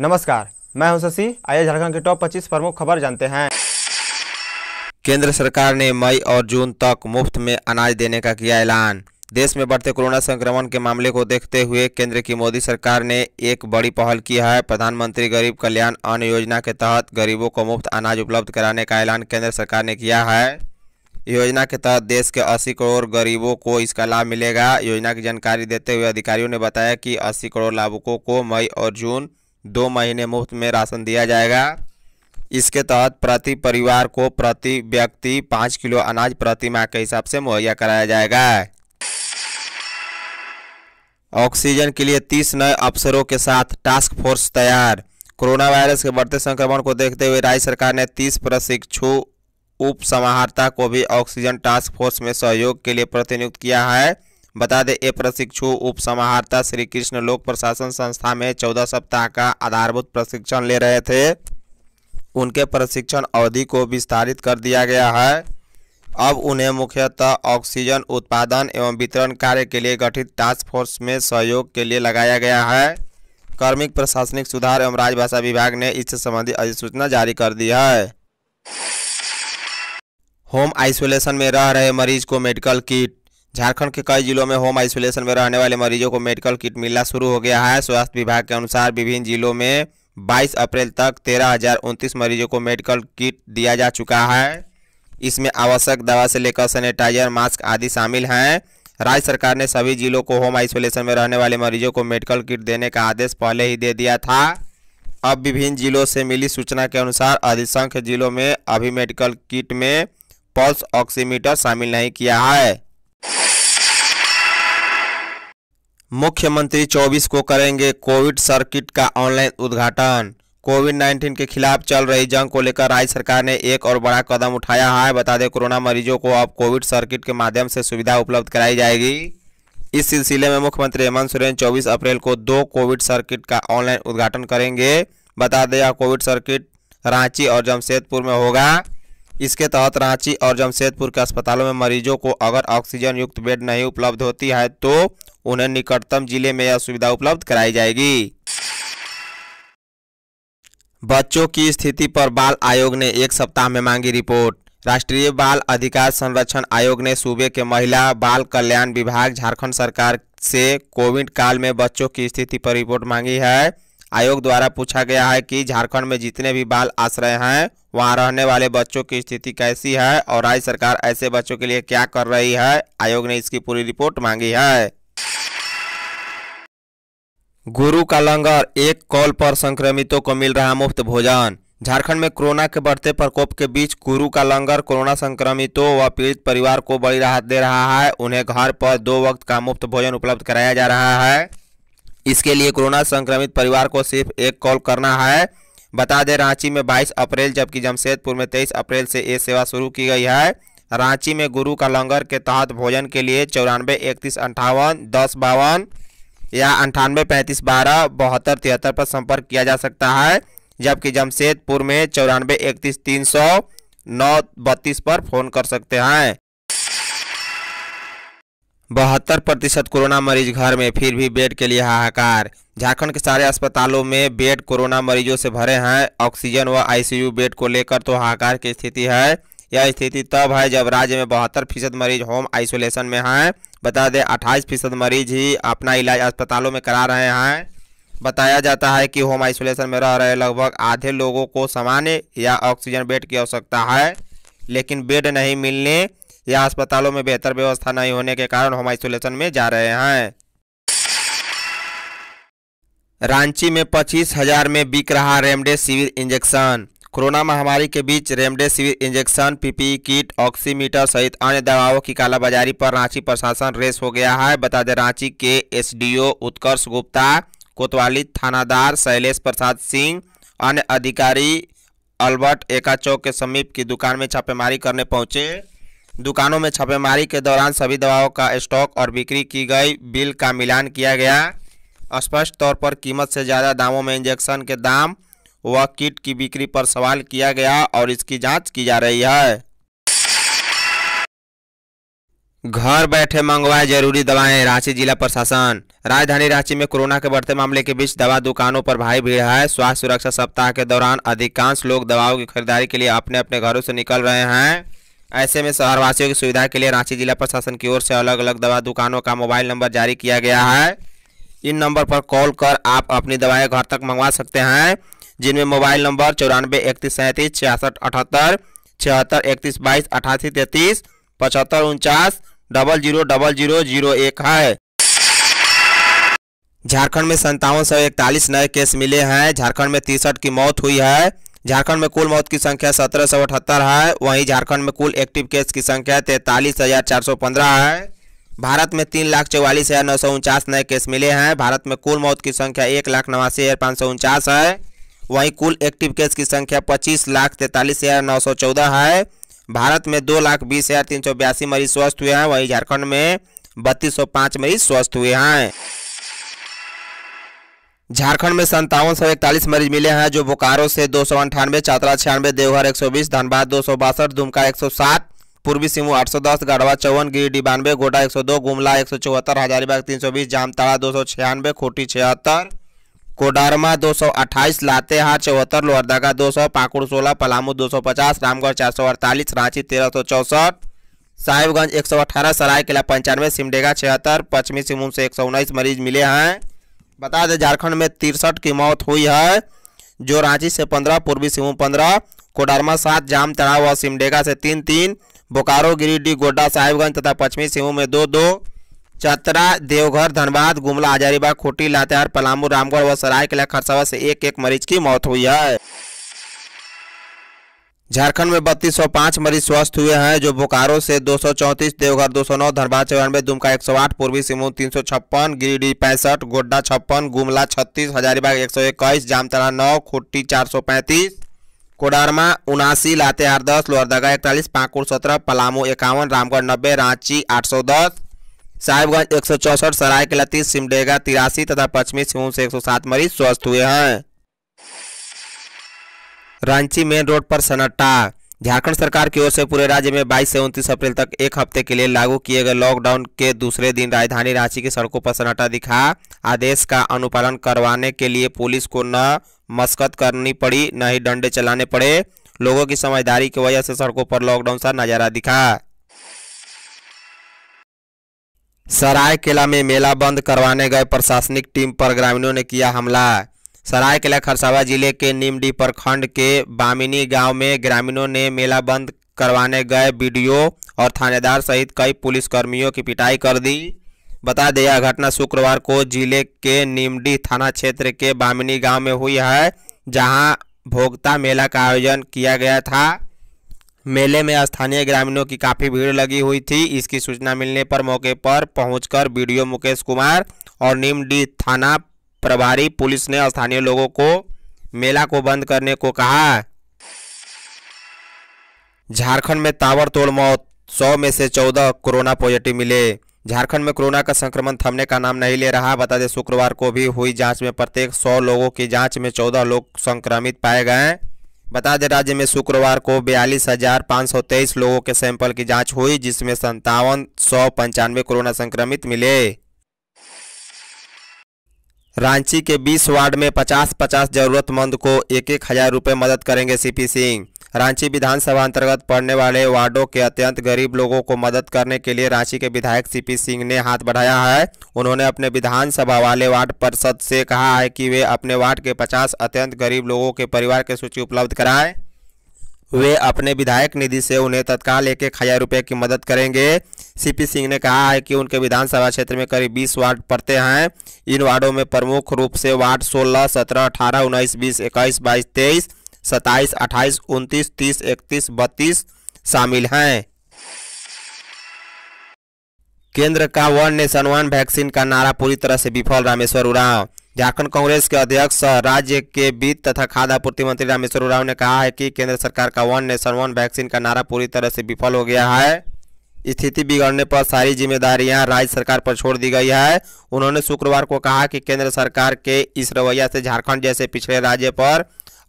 नमस्कार मैं हूं शशि आइए झारखंड के टॉप 25 प्रमुख खबर जानते हैं केंद्र सरकार ने मई और जून तक मुफ्त में अनाज देने का किया ऐलान देश में बढ़ते कोरोना संक्रमण के मामले को देखते हुए केंद्र की मोदी सरकार ने एक बड़ी पहल की है प्रधानमंत्री गरीब कल्याण अन्न योजना के तहत गरीबों को मुफ्त अनाज उपलब्ध कराने का ऐलान केंद्र सरकार ने किया है योजना के तहत देश के 80 करोड़ गरीबों को इसका लाभ मिलेगा योजना की जानकारी देते हुए अधिकारियों ने बताया कि 80 करोड़ लाभुकों को मई और जून दो महीने मुफ्त में राशन दिया जाएगा इसके तहत प्रति परिवार को प्रति व्यक्ति पाँच किलो अनाज प्रति माह के हिसाब से मुहैया कराया जाएगा ऑक्सीजन के लिए तीस नए अफसरों के साथ टास्क फोर्स तैयार कोरोना वायरस के बढ़ते संक्रमण को देखते हुए राज्य सरकार ने तीस प्रशिक्षु उप समाहर्ता को भी ऑक्सीजन टास्क फोर्स में सहयोग के लिए प्रतिनियुक्त किया है बता दें ये प्रशिक्षु उप समाहर्ता श्री कृष्ण लोक प्रशासन संस्था में चौदह सप्ताह का आधारभूत प्रशिक्षण ले रहे थे उनके प्रशिक्षण अवधि को विस्तारित कर दिया गया है अब उन्हें मुख्यतः ऑक्सीजन उत्पादन एवं वितरण कार्य के लिए गठित टास्क फोर्स में सहयोग के लिए लगाया गया है कार्मिक प्रशासनिक सुधार एवं राजभाषा विभाग ने इससे संबंधी अधिसूचना जारी कर दी है होम आइसोलेशन में रह रहे मरीज को मेडिकल किट झारखंड के कई जिलों में होम आइसोलेशन में रहने वाले मरीजों को मेडिकल किट मिलना शुरू हो गया है स्वास्थ्य विभाग के अनुसार विभिन्न जिलों में 22 अप्रैल तक तेरह मरीजों को मेडिकल किट दिया जा चुका है इसमें आवश्यक दवा से लेकर सैनिटाइजर मास्क आदि शामिल हैं राज्य सरकार ने सभी जिलों को होम आइसोलेशन में रहने वाले मरीजों को मेडिकल किट देने का आदेश पहले ही दे दिया था अब विभिन्न जिलों से मिली सूचना के अनुसार अधिसंख्य जिलों में अभी मेडिकल किट में पल्स ऑक्सीमीटर शामिल नहीं किया है मुख्यमंत्री 24 को करेंगे कोविड सर्किट का ऑनलाइन उद्घाटन कोविड 19 के खिलाफ चल रही जंग को लेकर राज्य सरकार ने एक और बड़ा कदम उठाया है बता दें कोरोना मरीजों को अब कोविड सर्किट के माध्यम से सुविधा उपलब्ध कराई जाएगी इस सिलसिले में मुख्यमंत्री हेमंत सोरेन 24 अप्रैल को दो कोविड सर्किट का ऑनलाइन उद्घाटन करेंगे बता दें यह कोविड सर्किट रांची और जमशेदपुर में होगा इसके तहत रांची और जमशेदपुर के अस्पतालों में मरीजों को अगर ऑक्सीजन युक्त बेड नहीं उपलब्ध होती है तो उन्हें निकटतम जिले में यह सुविधा उपलब्ध कराई जाएगी बच्चों की स्थिति पर बाल आयोग ने एक सप्ताह में मांगी रिपोर्ट राष्ट्रीय बाल अधिकार संरक्षण आयोग ने सूबे के महिला बाल कल्याण विभाग झारखंड सरकार से कोविड काल में बच्चों की स्थिति पर रिपोर्ट मांगी है आयोग द्वारा पूछा गया है कि झारखंड में जितने भी बाल आश्रय हैं वहां रहने वाले बच्चों की स्थिति कैसी है और राज्य सरकार ऐसे बच्चों के लिए क्या कर रही है आयोग ने इसकी पूरी रिपोर्ट मांगी है गुरु का लंगर एक कॉल पर संक्रमितों को मिल रहा मुफ्त भोजन झारखंड में कोरोना के बढ़ते प्रकोप के बीच गुरु का लंगर कोरोना संक्रमितों व पीड़ित परिवार को बड़ी राहत दे रहा है उन्हें घर पर दो वक्त का मुफ्त भोजन उपलब्ध कराया जा रहा है इसके लिए कोरोना संक्रमित परिवार को सिर्फ एक कॉल करना है बता दें रांची में बाईस अप्रैल जबकि जमशेदपुर में तेईस अप्रैल से ये सेवा शुरू की गई है रांची में गुरु का लंगर के तहत भोजन के लिए चौरानवे इकतीस अंठावन दस बावन या अंठानवे पैंतीस बारह बहत्तर तिहत्तर पर संपर्क किया जा सकता है जबकि जमशेदपुर में चौरानवे इकतीस तीन सौ नौ बत्तीस पर फोन कर सकते हैं बहत्तर प्रतिशत कोरोना मरीज घर में फिर भी बेड के लिए हाहाकार झारखंड के सारे अस्पतालों में बेड कोरोना मरीजों से भरे हैं ऑक्सीजन व आईसीयू बेड को लेकर तो हाहाकार की स्थिति है यह स्थिति तब है जब राज्य में बहत्तर फीसद मरीज होम आइसोलेशन में हैं बता दें अट्ठाईस फीसद मरीज ही अपना इलाज अस्पतालों में करा रहे हैं बताया जाता है कि होम आइसोलेशन में रह रहे लगभग आधे लोगों को सामान्य या ऑक्सीजन बेड की आवश्यकता है लेकिन बेड नहीं मिलने या अस्पतालों में बेहतर व्यवस्था नहीं होने के कारण होम आइसोलेशन में जा रहे हैं रांची में पच्चीस हजार में बिक रहा रेमडेसिविर इंजेक्शन कोरोना महामारी के बीच remdesivir injection PP kit oximeter सहित अन्य दवाओं की कालाबाजारी पर रांची प्रशासन रेस हो गया है बता दें रांची के एसडीओ उत्कर्ष गुप्ता कोतवाली थानादार शैलेश प्रसाद सिंह अन्य अधिकारी अल्बर्ट एका चौक के समीप की दुकान में छापेमारी करने पहुंचे दुकानों में छापेमारी के दौरान सभी दवाओं का स्टॉक और बिक्री की गई बिल का मिलान किया गया स्पष्ट तौर पर कीमत से ज़्यादा दामों में इंजेक्शन के दाम व किट की बिक्री पर सवाल किया गया और इसकी जांच की जा रही है घर बैठे मंगवाए जरूरी दवाएं रांची जिला प्रशासन राजधानी रांची में कोरोना के बढ़ते मामले के बीच दवा दुकानों पर भारी भीड़ है स्वास्थ्य सुरक्षा सप्ताह के दौरान अधिकांश लोग दवाओं की खरीदारी के लिए अपने अपने घरों से निकल रहे हैं ऐसे में शहरवासियों की सुविधा के लिए रांची जिला प्रशासन की ओर से अलग अलग दवा दुकानों का मोबाइल नंबर जारी किया गया है इन नंबर पर कॉल कर आप अपनी दवाएं घर तक मंगवा सकते हैं जिनमें मोबाइल नंबर चौरानवे इकतीस सैंतीस छियासठ अठहत्तर छिहत्तर इकतीस बाईस अठासी तैतीस पचहत्तर उनचास double zero double zero zero एक है झारखंड में संतावन सौ इकतालीस नए केस मिले हैं झारखंड में तिरसठ की मौत हुई है झारखंड में कुल मौत की संख्या सत्रह सौ अठहत्तर है वहीं झारखंड में कुल एक्टिव केस की संख्या तैंतालीस हज़ार चार सौ पंद्रह है भारत में तीन लाख चौवालीस हज़ार नौ सौ उनचास नए केस मिले हैं भारत में कुल मौत की संख्या एक लाख नवासी हज़ार पाँच सौ उनचास है वहीं कुल एक्टिव केस की संख्या पच्चीस लाख तैंतालीस हज़ार नौ सौ चौदह है भारत में दो लाख बीस हज़ार तीन सौ बयासी मरीज स्वस्थ हुए हैं वहीं झारखंड में बत्तीस सौ पाँच मरीज स्वस्थ हुए हैं झारखंड में संतावन सौ इकतालीस मरीज मिले हैं जो बोकारो से दो सौ अंठानवे चौतरा छियानवे देवघर एक सौ बीस धनबाद दो सौ बासठ दुमका एक सौ सात पूर्वी सिंह आठ सौ दस गढ़वा चौवन गिरिडीह बानवे गोडा एक सौ दो गुमला एक सौ चौहत्तर हजारीबाग तीन सौ बीस जामताड़ा दो सौ छियानवे खोटी छिहत्तर कोडरमा अट्ठाईस लातेहार चौहत्तर लोहरदगा दो सौ पाकुड़ सोलह पलामू दो सौ पचास रामगढ़ चार सौ अड़तालीस रांची तेरह सौ चौसठ साहिबगंज एक सौ अठारह सरायकेला पंचानवे सिमडेगा छिहत्तर पश्चिमी सिंहभूम से एक सौ उन्नीस मरीज मिले हैं बता दें झारखंड में तिरसठ की मौत हुई है जो रांची से पंद्रह पूर्वी सिंहभूम पंद्रह कोडरमा सात जामतरा व सिमडेगा से तीन तीन बोकारो गिरिडीह गोड्डा साहिबगंज तथा पश्चिमी सिंहभूम में दो दो चतरा देवघर धनबाद गुमला हजारीबाग खोटी लातेहार पलामू रामगढ़ व सरायकला खरसावा से एक एक मरीज की मौत हुई है झारखंड में बत्तीस सौ पाँच मरीज स्वस्थ हुए हैं जो बोकारो से दो सौ चौंतीस देवघर दो सौ नौ धनबाद चौरानवे दुमका एक सौ आठ पूर्वी सिंहभूम तीन सौ छप्पन गिरिडीह पैंसठ गोड्डा छप्पन गुमला छत्तीस हजारीबाग एक सौ इक्कीस जामतला नौ खुट्टी चार सौ पैंतीस कोडरमा उनासी लातेहार दस लोहरदगा इकतालीस पाकुड़ सत्रह पलामू इक्यावन रामगढ़ नब्बे रांची आठ सौ दस साहिबगंज एक सौ चौसठ सरायकेला तीस सिमडेगा तिरासी तथा पश्चिमी सिंहभूम से एक सौ सात मरीज स्वस्थ हुए हैं रांची मेन रोड पर सन्नाटा झारखंड सरकार की ओर से पूरे राज्य में 22 से 29 अप्रैल तक एक हफ्ते के लिए लागू किए गए लॉकडाउन के दूसरे दिन राजधानी रांची की सड़कों पर सन्नाटा दिखा आदेश का अनुपालन करवाने के लिए पुलिस को न मस्कत करनी पड़ी न ही डंडे चलाने पड़े लोगों की समझदारी की वजह से सड़कों पर लॉकडाउन सा नजारा दिखा सरायकेला में मेला बंद करवाने गए प्रशासनिक टीम पर ग्रामीणों ने किया हमला सरायकेला खरसावा जिले के निमडी प्रखंड के बामिनी गांव में ग्रामीणों ने मेला बंद करवाने गए बीडीओ और थानेदार सहित कई पुलिसकर्मियों की पिटाई कर दी बता दें यह घटना शुक्रवार को जिले के निमडी थाना क्षेत्र के बामिनी गांव में हुई है जहां भोगता मेला का आयोजन किया गया था मेले में स्थानीय ग्रामीणों की काफ़ी भीड़ लगी हुई थी इसकी सूचना मिलने पर मौके पर पहुंचकर बीडीओ मुकेश कुमार और डी थाना प्रभारी पुलिस ने स्थानीय लोगों को मेला को बंद करने को कहा झारखंड में ताबड़तोड़ मौत सौ में से चौदह कोरोना पॉजिटिव मिले झारखंड में कोरोना का संक्रमण थमने का नाम नहीं ले रहा बता दें शुक्रवार को भी हुई जांच में प्रत्येक सौ लोगों की जांच में चौदह लोग संक्रमित पाए गए बता दें राज्य में शुक्रवार को बयालीस हजार पाँच सौ तेईस लोगों के सैंपल की जांच हुई जिसमें संतावन सौ पंचानवे कोरोना संक्रमित मिले रांची के 20 वार्ड में 50-50 जरूरतमंद को एक एक हजार रुपये मदद करेंगे सीपी सिंह रांची विधानसभा अंतर्गत पड़ने वाले वार्डों के अत्यंत गरीब लोगों को मदद करने के लिए रांची के विधायक सीपी सिंह ने हाथ बढ़ाया है उन्होंने अपने विधानसभा वाले वार्ड परिषद से कहा है कि वे अपने वार्ड के पचास अत्यंत गरीब लोगों के परिवार की सूची उपलब्ध कराएं वे अपने विधायक निधि से उन्हें तत्काल एक एक हज़ार रुपये की मदद करेंगे सीपी सिंह ने कहा है कि उनके विधानसभा क्षेत्र में करीब 20 वार्ड पड़ते हैं इन वार्डों में प्रमुख रूप से वार्ड 16, 17, 18, 19, 20, 21, 22, 23 सत्ताईस अट्ठाईस उनतीस तीस इकतीस बत्तीस शामिल हैं केंद्र का वन नेशन वन वैक्सीन का नारा पूरी तरह से विफल रामेश्वर उराव झारखंड कांग्रेस के अध्यक्ष राज्य के वित्त तथा खाद्य आपूर्ति मंत्री रामेश्वर उराव ने कहा है कि केंद्र सरकार का वन नेशन वन वैक्सीन का नारा पूरी तरह से विफल हो गया है स्थिति बिगड़ने पर सारी जिम्मेदारियां राज्य सरकार पर छोड़ दी गई है उन्होंने शुक्रवार को कहा कि केंद्र सरकार के इस रवैया से झारखंड जैसे पिछड़े राज्य पर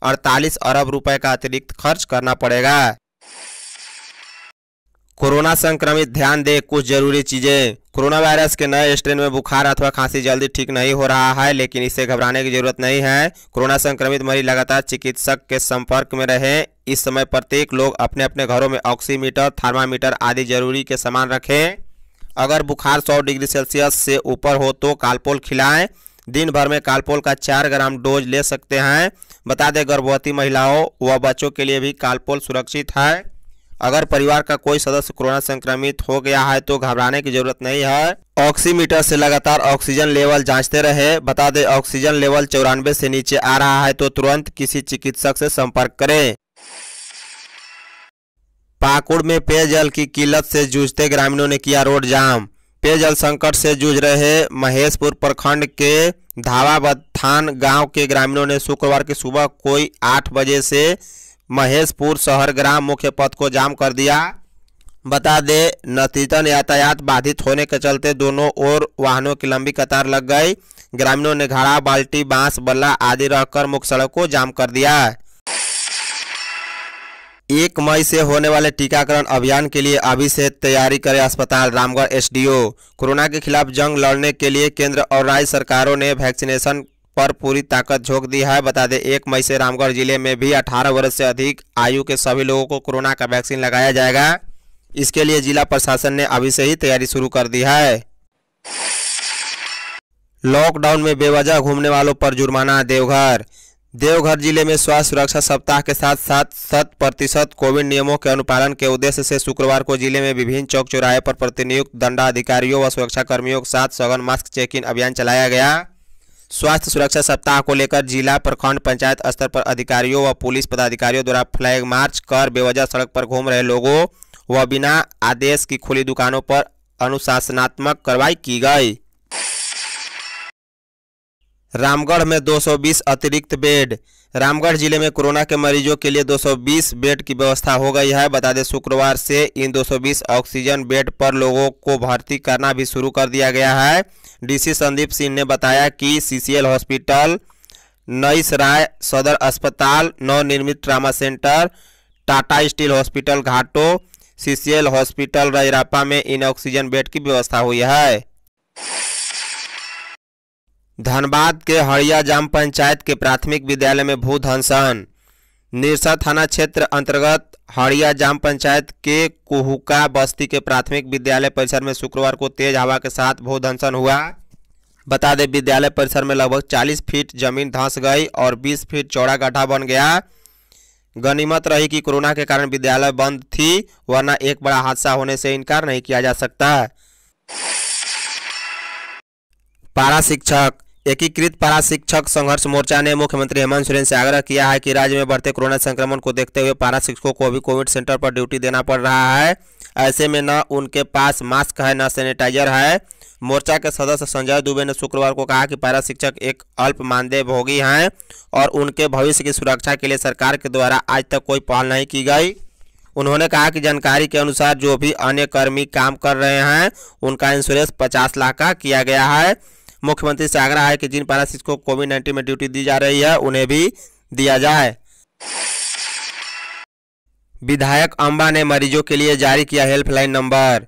अड़तालीस अरब रुपए का अतिरिक्त खर्च करना पड़ेगा कोरोना संक्रमित ध्यान दे कुछ जरूरी चीजें कोरोना वायरस के नए स्ट्रेन में बुखार अथवा खांसी जल्दी ठीक नहीं हो रहा है लेकिन इसे घबराने की जरूरत नहीं है कोरोना संक्रमित मरीज लगातार चिकित्सक के संपर्क में रहें इस समय प्रत्येक लोग अपने अपने घरों में ऑक्सीमीटर थर्मामीटर आदि जरूरी के सामान रखें अगर बुखार सौ डिग्री सेल्सियस से ऊपर हो तो कालपोल खिलाएं दिन भर में कालपोल का चार ग्राम डोज ले सकते हैं बता दें गर्भवती महिलाओं व बच्चों के लिए भी कालपोल सुरक्षित है अगर परिवार का कोई सदस्य कोरोना संक्रमित हो गया है तो घबराने की जरूरत नहीं है ऑक्सीमीटर से लगातार ऑक्सीजन लेवल जांचते रहे बता दें ऑक्सीजन लेवल चौरानवे से नीचे आ रहा है तो तुरंत किसी चिकित्सक से संपर्क करें पाकुड़ में पेयजल की किल्लत से जूझते ग्रामीणों ने किया रोड जाम पेयजल संकट से जूझ रहे महेशपुर प्रखंड के धावाबद थान गांव के ग्रामीणों ने शुक्रवार की सुबह कोई आठ बजे से महेशपुर शहर ग्राम मुख्य पथ को जाम कर दिया बता दे नतीजन यातायात बाधित होने के चलते दोनों ओर वाहनों की लंबी कतार लग गई ग्रामीणों ने घड़ा बाल्टी बांस बल्ला आदि रखकर मुख्य सड़क को जाम कर दिया एक मई से होने वाले टीकाकरण अभियान के लिए अभी से तैयारी करे अस्पताल रामगढ़ एसडीओ कोरोना के खिलाफ जंग लड़ने के लिए केंद्र और राज्य सरकारों ने वैक्सीनेशन पर पूरी ताकत झोंक दी है बता दें एक मई से रामगढ़ जिले में भी 18 वर्ष से अधिक आयु के सभी लोगों को कोरोना का वैक्सीन लगाया जाएगा इसके लिए जिला प्रशासन ने अभी से ही तैयारी शुरू कर दी है लॉकडाउन में बेवजह घूमने वालों पर जुर्माना देवघर देवघर जिले में स्वास्थ्य सुरक्षा सप्ताह के साथ साथ शत प्रतिशत कोविड नियमों के अनुपालन के उद्देश्य से शुक्रवार को जिले में विभिन्न चौक चौराहे पर प्रतिनियुक्त दंडाधिकारियों व सुरक्षाकर्मियों के साथ सघन मास्क चेक इन अभियान चलाया गया स्वास्थ्य सुरक्षा सप्ताह को लेकर जिला प्रखंड पंचायत स्तर पर अधिकारियों व पुलिस पदाधिकारियों द्वारा फ्लैग मार्च कर बेवजह सड़क पर घूम रहे लोगों व बिना आदेश की खुली दुकानों पर अनुशासनात्मक कार्रवाई की गई रामगढ़ में 220 अतिरिक्त बेड रामगढ़ जिले में कोरोना के मरीजों के लिए 220 बेड की व्यवस्था हो गई है बता दें शुक्रवार से इन 220 ऑक्सीजन बेड पर लोगों को भर्ती करना भी शुरू कर दिया गया है डीसी संदीप सिंह ने बताया कि सीसीएल हॉस्पिटल नई सराय सदर अस्पताल नवनिर्मित trauma centre Tata Steel hospital घाटो सीसीएल हॉस्पिटल रजरापा में इन ऑक्सीजन बेड की व्यवस्था हुई है धनबाद के हरिया जाम पंचायत के प्राथमिक विद्यालय में भूधन सहन निरसा थाना क्षेत्र अंतर्गत हड़िया जाम पंचायत के कुहुका बस्ती के प्राथमिक विद्यालय परिसर में शुक्रवार को तेज हवा के साथ भूधंसन हुआ बता दें विद्यालय परिसर में लगभग 40 फीट जमीन धंस गई और 20 फीट चौड़ा गड्ढा बन गया गनीमत रही कि कोरोना के कारण विद्यालय बंद थी वरना एक बड़ा हादसा होने से इनकार नहीं किया जा सकता पारा शिक्षक एकीकृत पारा शिक्षक संघर्ष मोर्चा ने मुख्यमंत्री हेमंत सोरेन से आग्रह किया है कि राज्य में बढ़ते कोरोना संक्रमण को देखते हुए पारा शिक्षकों को भी कोविड सेंटर पर ड्यूटी देना पड़ रहा है ऐसे में न उनके पास मास्क है न सैनिटाइजर है मोर्चा के सदस्य संजय दुबे ने शुक्रवार को कहा कि पारा शिक्षक एक अल्प मानदेय भोगी हैं और उनके भविष्य की सुरक्षा के लिए सरकार के द्वारा आज तक कोई पहल नहीं की गई उन्होंने कहा कि जानकारी के अनुसार जो भी अन्य कर्मी काम कर रहे हैं उनका इंश्योरेंस पचास लाख का किया गया है मुख्यमंत्री से आग्रह है कि जिन शिक्षकों को कोविड नाइन्टीन में ड्यूटी दी जा रही है उन्हें भी दिया जाए विधायक अम्बा ने मरीजों के लिए जारी किया हेल्पलाइन नंबर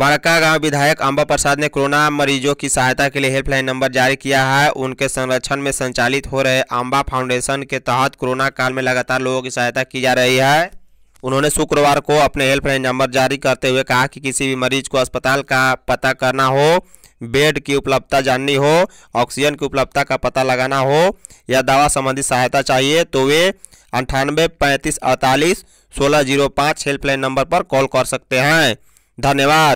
बड़का गांव विधायक अम्बा प्रसाद ने कोरोना मरीजों की सहायता के लिए हेल्पलाइन नंबर जारी किया है उनके संरक्षण में संचालित हो रहे अम्बा फाउंडेशन के तहत कोरोना काल में लगातार लोगों की सहायता की जा रही है उन्होंने शुक्रवार को अपने हेल्पलाइन नंबर जारी करते हुए कहा कि किसी भी मरीज को अस्पताल का पता करना हो बेड की उपलब्धता जाननी हो ऑक्सीजन की उपलब्धता का पता लगाना हो या दवा संबंधी सहायता चाहिए तो वे अंठानबे पैंतीस अड़तालीस सोलह जीरो पाँच हेल्पलाइन नंबर पर कॉल कर सकते हैं धन्यवाद